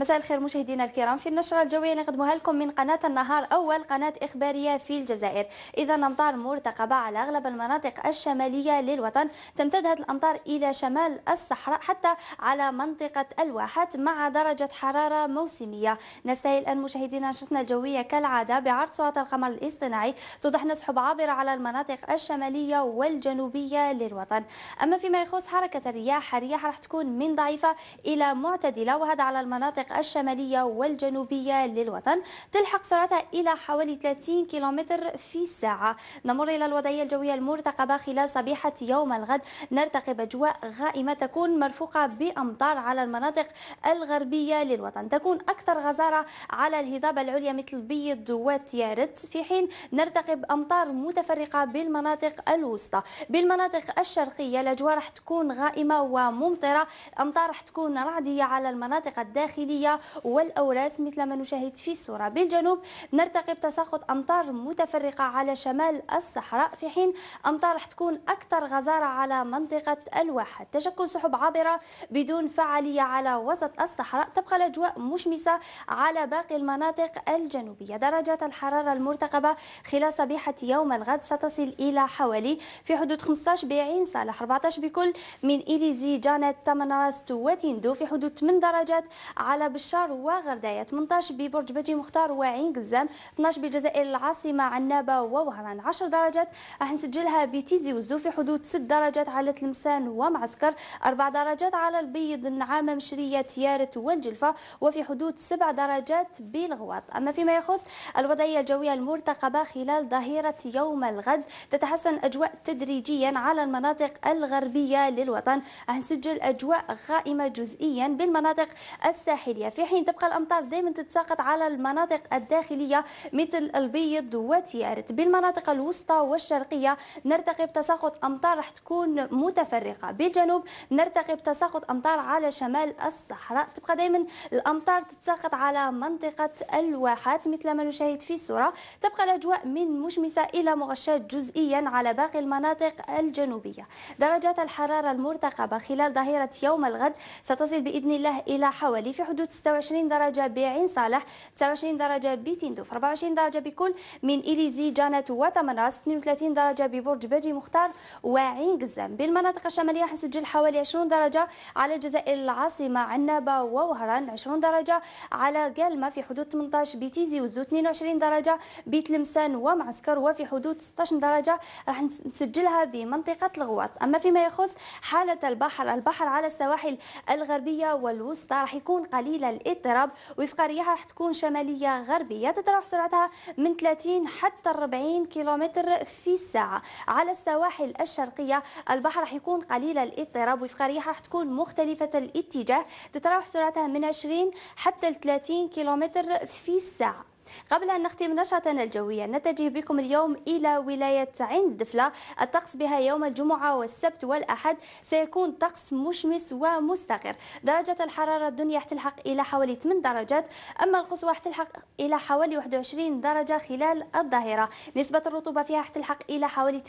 مساء الخير مشاهدينا الكرام في النشرة الجوية اللي نقدمها لكم من قناة النهار أول قناة إخبارية في الجزائر إذا أمطار مرتقبة على أغلب المناطق الشمالية للوطن تمتد هذه الأمطار إلى شمال الصحراء حتى على منطقة الواحات مع درجة حرارة موسمية نسائل ان مشاهدينا نشرتنا الجوية كالعادة بعرض صورة القمر الاصطناعي توضح نسحب عابرة على المناطق الشمالية والجنوبية للوطن أما فيما يخص حركة الرياح الرياح راح تكون من ضعيفة إلى معتدلة وهذا على المناطق المناطق الشمالية والجنوبية للوطن تلحق سرعتها إلى حوالي 30 كيلومتر في الساعة نمر إلى الوضعية الجوية المرتقبة خلال صبيحة يوم الغد نرتقب أجواء غائمة تكون مرفوقة بأمطار على المناطق الغربية للوطن تكون أكثر غزارة على الهضاب العليا مثل بيض وتيارت في حين نرتقب أمطار متفرقة بالمناطق الوسطى بالمناطق الشرقية الأجواء راح تكون غائمة وممطرة الأمطار راح تكون رعدية على المناطق الداخلية البرية والأوراس مثل ما نشاهد في الصورة بالجنوب نرتقب تساقط أمطار متفرقة على شمال الصحراء في حين أمطار راح تكون أكثر غزارة على منطقة الواحد تشكل سحب عابرة بدون فعالية على وسط الصحراء تبقى الأجواء مشمسة على باقي المناطق الجنوبية درجات الحرارة المرتقبة خلال صبيحة يوم الغد ستصل إلى حوالي في حدود 15 بعين صالح 14 بكل من إليزي جانت تمنراست وتيندو في حدود 8 درجات على بشار وغردايه 18 ببرج بجي مختار وعين قزام 12 بجزائر العاصمه عنابه ووهران 10 درجات راح نسجلها بتيزي وزو في حدود 6 درجات على تلمسان ومعسكر 4 درجات على البيض النعامه مشريه تيارت والجلفه وفي حدود 7 درجات بالغواط اما فيما يخص الوضعيه الجويه المرتقبه خلال ظهيره يوم الغد تتحسن اجواء تدريجيا على المناطق الغربيه للوطن راح نسجل اجواء غائمه جزئيا بالمناطق الساحليه الجبلية في حين تبقى الأمطار دائما تتساقط على المناطق الداخلية مثل البيض وتيارت بالمناطق الوسطى والشرقية نرتقي بتساقط أمطار راح تكون متفرقة بالجنوب نرتقي بتساقط أمطار على شمال الصحراء تبقى دائما الأمطار تتساقط على منطقة الواحات مثل ما نشاهد في الصورة تبقى الأجواء من مشمسة إلى مغشاة جزئيا على باقي المناطق الجنوبية درجات الحرارة المرتقبة خلال ظهيرة يوم الغد ستصل بإذن الله إلى حوالي في حدود حدود 26 درجة بعين صالح 29 درجة بتندوف 24 درجة بكل من إليزي جانت وتمراس 32 درجة ببرج باجي مختار وعين قزام بالمناطق الشمالية حنسجل حوالي 20 درجة على الجزائر العاصمة عنابة ووهران 20 درجة على قلمة في حدود 18 بتيزي وزو 22 درجة بتلمسان ومعسكر وفي حدود 16 درجة راح نسجلها بمنطقة الغواط أما فيما يخص حالة البحر البحر على السواحل الغربية والوسطى راح يكون قليل قليلة الاضطراب وفق رياح راح تكون شمالية غربية تتراوح سرعتها من 30 حتى 40 كيلومتر في الساعة على السواحل الشرقية البحر راح يكون قليل الاضطراب وفق رياح راح تكون مختلفة الاتجاه تتراوح سرعتها من 20 حتى 30 كيلومتر في الساعة قبل أن نختم نشرتنا الجوية نتجه بكم اليوم إلى ولاية عين الدفلة الطقس بها يوم الجمعة والسبت والأحد سيكون طقس مشمس ومستقر درجة الحرارة الدنيا تلحق إلى حوالي 8 درجات أما القصوى تلحق إلى حوالي 21 درجة خلال الظهيرة نسبة الرطوبة فيها تلحق إلى حوالي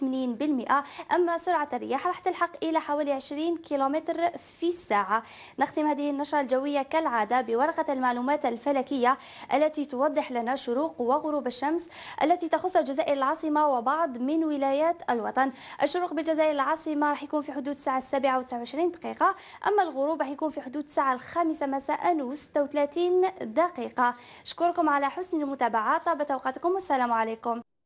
80% أما سرعة الرياح راح تلحق إلى حوالي 20 كيلومتر في الساعة نختم هذه النشرة الجوية كالعادة بورقة المعلومات الفلكية التي توضح لنا شروق وغروب الشمس التي تخص الجزائر العاصمة وبعض من ولايات الوطن الشروق بالجزائر العاصمة راح يكون في حدود الساعة السابعة وعشرين دقيقة أما الغروب راح يكون في حدود الساعة الخامسة مساء وستة وثلاثين دقيقة شكركم على حسن المتابعة طابت أوقاتكم والسلام عليكم